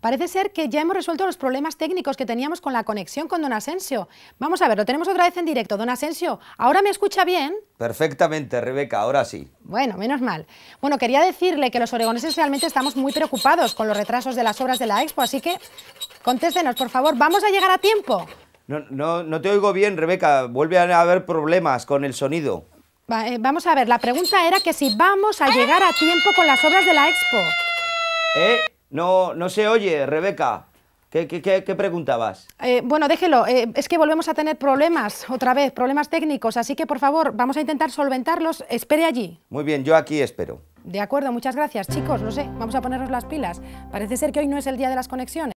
Parece ser que ya hemos resuelto los problemas técnicos que teníamos con la conexión con Don Asensio. Vamos a ver, lo tenemos otra vez en directo. Don Asensio, ¿ahora me escucha bien? Perfectamente, Rebeca, ahora sí. Bueno, menos mal. Bueno, quería decirle que los oregoneses realmente estamos muy preocupados con los retrasos de las obras de la Expo, así que contéstenos, por favor, ¿vamos a llegar a tiempo? No, no, no te oigo bien, Rebeca. Vuelve a haber problemas con el sonido. Eh, vamos a ver, la pregunta era que si vamos a llegar a tiempo con las obras de la Expo. ¿Eh? No, no se oye, Rebeca. ¿Qué, qué, qué preguntabas? Eh, bueno, déjelo. Eh, es que volvemos a tener problemas, otra vez, problemas técnicos. Así que, por favor, vamos a intentar solventarlos. Espere allí. Muy bien, yo aquí espero. De acuerdo, muchas gracias. Chicos, no sé, vamos a ponernos las pilas. Parece ser que hoy no es el día de las conexiones.